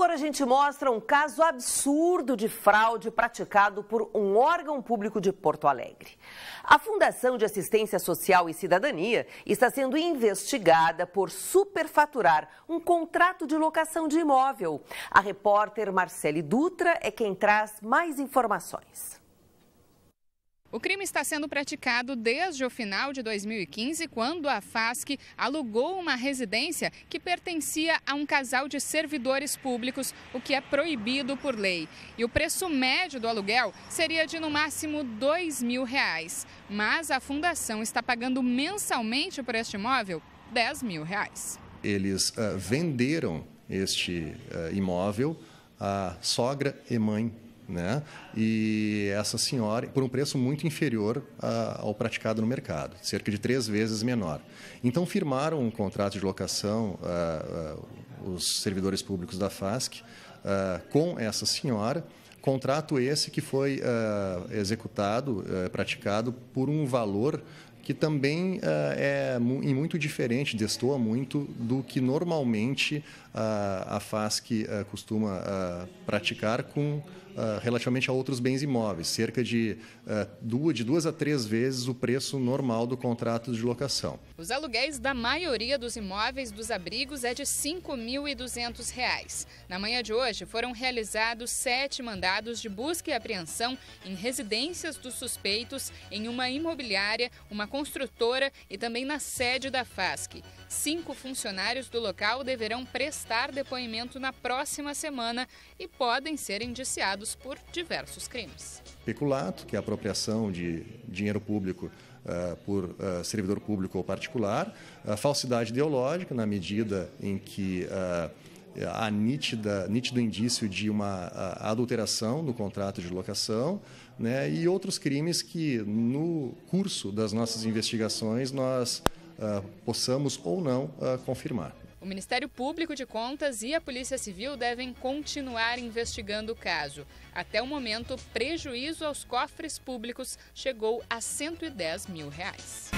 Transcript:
Agora a gente mostra um caso absurdo de fraude praticado por um órgão público de Porto Alegre. A Fundação de Assistência Social e Cidadania está sendo investigada por superfaturar um contrato de locação de imóvel. A repórter Marcele Dutra é quem traz mais informações. O crime está sendo praticado desde o final de 2015, quando a FASC alugou uma residência que pertencia a um casal de servidores públicos, o que é proibido por lei. E o preço médio do aluguel seria de no máximo dois mil reais, mas a fundação está pagando mensalmente por este imóvel 10 mil reais. Eles uh, venderam este uh, imóvel à sogra e mãe né? E essa senhora, por um preço muito inferior ao praticado no mercado, cerca de três vezes menor. Então firmaram um contrato de locação ah, ah, os servidores públicos da FASC ah, com essa senhora. Contrato esse que foi executado, eh, praticado por um valor que também uh, é muito diferente, destoa muito do que normalmente uh, a FASC uh, costuma ah, praticar com ah, relativamente a outros bens imóveis, cerca de eh, duas, de duas a três vezes o preço normal do contrato de locação. Os aluguéis da maioria dos imóveis dos abrigos é de R$ 5.200. Na manhã de hoje foram realizados sete mandados de busca e apreensão em residências dos suspeitos, em uma imobiliária, uma construtora e também na sede da FASC. Cinco funcionários do local deverão prestar depoimento na próxima semana e podem ser indiciados por diversos crimes. Peculato, que é a apropriação de dinheiro público Uh, por uh, servidor público ou particular, falsidade ideológica, na medida em que uh, há nítida, nítido indício de uma adulteração no contrato de locação né, e outros crimes que, no curso das nossas investigações, nós uh, possamos ou não uh, confirmar. O Ministério Público de Contas e a Polícia Civil devem continuar investigando o caso. Até o momento, prejuízo aos cofres públicos chegou a 110 mil reais.